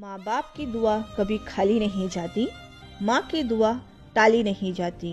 माँ बाप की दुआ कभी खाली नहीं जाती माँ की दुआ टाली नहीं जाती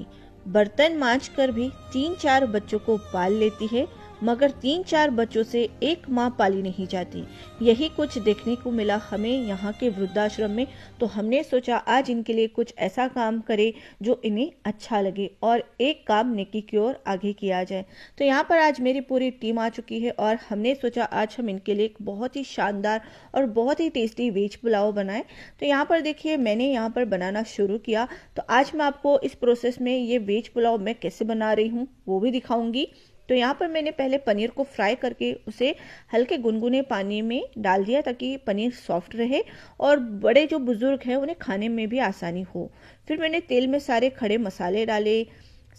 बर्तन मांझ कर भी तीन चार बच्चों को पाल लेती है मगर तीन चार बच्चों से एक माँ पाली नहीं जाती यही कुछ देखने को मिला हमें यहाँ के वृद्धाश्रम में तो हमने सोचा आज इनके लिए कुछ ऐसा काम करें जो इन्हें अच्छा लगे और एक काम निकी की ओर आगे किया जाए तो यहाँ पर आज मेरी पूरी टीम आ चुकी है और हमने सोचा आज हम इनके लिए एक बहुत ही शानदार और बहुत ही टेस्टी वेज पुलाव बनाए तो यहाँ पर देखिए मैंने यहाँ पर बनाना शुरू किया तो आज मैं आपको इस प्रोसेस में ये वेज पुलाव मैं कैसे बना रही हूँ वो भी दिखाऊंगी तो यहाँ पर मैंने पहले पनीर को फ्राई करके उसे हल्के गुनगुने पानी में डाल दिया ताकि पनीर सॉफ्ट रहे और बड़े जो बुज़ुर्ग हैं उन्हें खाने में भी आसानी हो फिर मैंने तेल में सारे खड़े मसाले डाले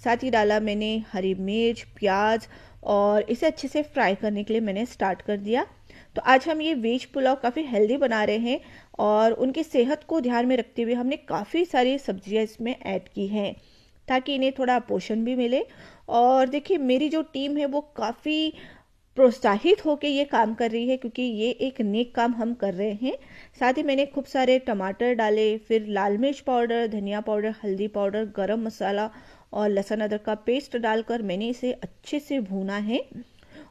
साथ ही डाला मैंने हरी मिर्च प्याज और इसे अच्छे से फ्राई करने के लिए मैंने स्टार्ट कर दिया तो आज हम ये वेज पुलाव काफ़ी हेल्दी बना रहे हैं और उनकी सेहत को ध्यान में रखते हुए हमने काफ़ी सारी सब्जियां इसमें ऐड की हैं ताकि इन्हें थोड़ा पोषण भी मिले और देखिए मेरी जो टीम है वो काफ़ी प्रोत्साहित होकर ये काम कर रही है क्योंकि ये एक नेक काम हम कर रहे हैं साथ ही मैंने खूब सारे टमाटर डाले फिर लाल मिर्च पाउडर धनिया पाउडर हल्दी पाउडर गरम मसाला और लहसुन अदरक का पेस्ट डालकर मैंने इसे अच्छे से भूना है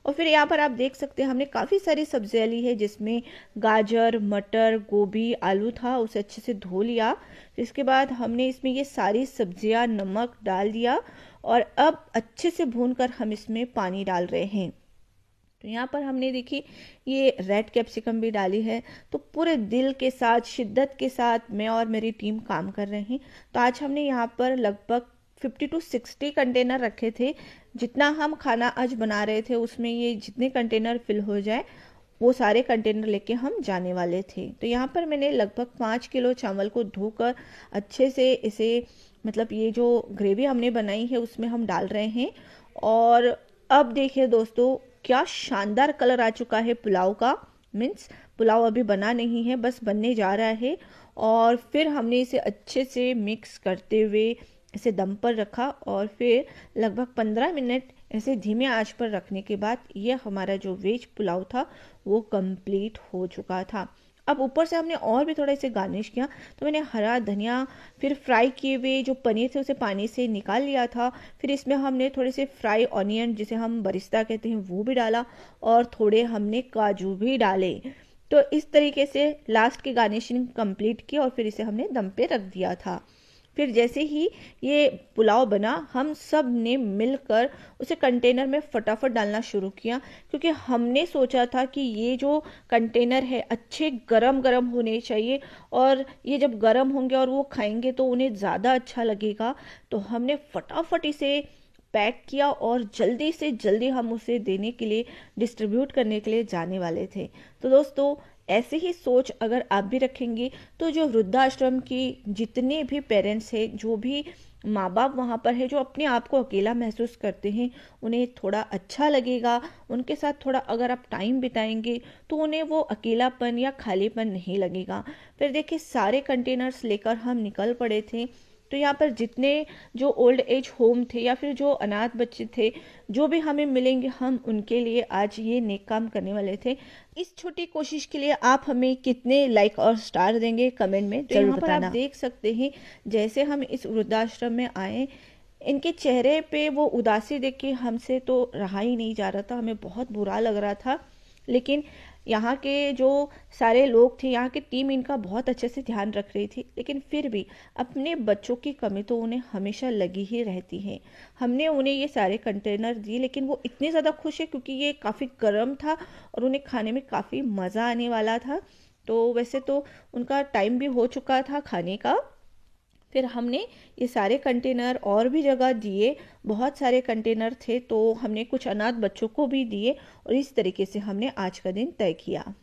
और फिर यहाँ पर आप देख सकते हैं हमने काफ़ी सारी सब्जियाँ ली है जिसमें गाजर मटर गोभी आलू था उसे अच्छे से धो लिया इसके बाद हमने इसमें ये सारी सब्जियाँ नमक डाल दिया और अब अच्छे से भून कर हम इसमें पानी डाल रहे हैं तो यहाँ पर हमने देखी ये रेड कैप्सिकम भी डाली है तो पूरे दिल के साथ शिद्दत के साथ मैं और मेरी टीम काम कर रहे हैं तो आज हमने यहाँ पर लगभग फिफ्टी टू सिक्सटी कंटेनर रखे थे जितना हम खाना आज बना रहे थे उसमें ये जितने कंटेनर फिल हो जाए वो सारे कंटेनर लेके हम जाने वाले थे तो यहाँ पर मैंने लगभग पाँच किलो चावल को धोकर अच्छे से इसे मतलब ये जो ग्रेवी हमने बनाई है उसमें हम डाल रहे हैं और अब देखिए दोस्तों क्या शानदार कलर आ चुका है पुलाव का मीन्स पुलाव अभी बना नहीं है बस बनने जा रहा है और फिर हमने इसे अच्छे से मिक्स करते हुए इसे दम पर रखा और फिर लगभग पंद्रह मिनट ऐसे धीमे आंच पर रखने के बाद यह हमारा जो वेज पुलाव था वो कंप्लीट हो चुका था अब ऊपर से हमने और भी थोड़ा इसे गार्निश किया तो मैंने हरा धनिया फिर फ्राई किए हुए जो पनीर थे उसे पानी से निकाल लिया था फिर इसमें हमने थोड़े से फ्राई ऑनियन जिसे हम बरिस्ता कहते हैं वो भी डाला और थोड़े हमने काजू भी डाले तो इस तरीके से लास्ट की गार्निशिंग कंप्लीट की और फिर इसे हमने दम पे रख दिया था फिर जैसे ही ये पुलाव बना हम सब ने मिलकर उसे कंटेनर में फटाफट डालना शुरू किया क्योंकि हमने सोचा था कि ये जो कंटेनर है अच्छे गरम गरम होने चाहिए और ये जब गरम होंगे और वो खाएंगे तो उन्हें ज़्यादा अच्छा लगेगा तो हमने फटाफट इसे पैक किया और जल्दी से जल्दी हम उसे देने के लिए डिस्ट्रीब्यूट करने के लिए जाने वाले थे तो दोस्तों ऐसे ही सोच अगर आप भी रखेंगे तो जो वृद्धाश्रम की जितने भी पेरेंट्स हैं जो भी माँ बाप वहाँ पर है जो अपने आप को अकेला महसूस करते हैं उन्हें थोड़ा अच्छा लगेगा उनके साथ थोड़ा अगर आप टाइम बिताएंगे तो उन्हें वो अकेलापन या खालीपन नहीं लगेगा फिर देखिए सारे कंटेनर्स लेकर हम निकल पड़े थे तो यहाँ पर जितने जो ओल्ड एज होम थे या फिर जो अनाथ बच्चे थे जो भी हमें मिलेंगे हम उनके लिए आज ये नेक काम करने वाले थे इस छोटी कोशिश के लिए आप हमें कितने लाइक और स्टार देंगे कमेंट में तो जरूर यहाँ पर आप देख सकते हैं जैसे हम इस वृद्धाश्रम में आए इनके चेहरे पे वो उदासी देख के हमसे तो रहा ही नहीं जा रहा था हमें बहुत बुरा लग रहा था लेकिन यहाँ के जो सारे लोग थे यहाँ की टीम इनका बहुत अच्छे से ध्यान रख रही थी लेकिन फिर भी अपने बच्चों की कमी तो उन्हें हमेशा लगी ही रहती है हमने उन्हें ये सारे कंटेनर दिए लेकिन वो इतने ज़्यादा खुश है क्योंकि ये काफ़ी गर्म था और उन्हें खाने में काफ़ी मज़ा आने वाला था तो वैसे तो उनका टाइम भी हो चुका था खाने का फिर हमने ये सारे कंटेनर और भी जगह दिए बहुत सारे कंटेनर थे तो हमने कुछ अनाथ बच्चों को भी दिए और इस तरीके से हमने आज का दिन तय किया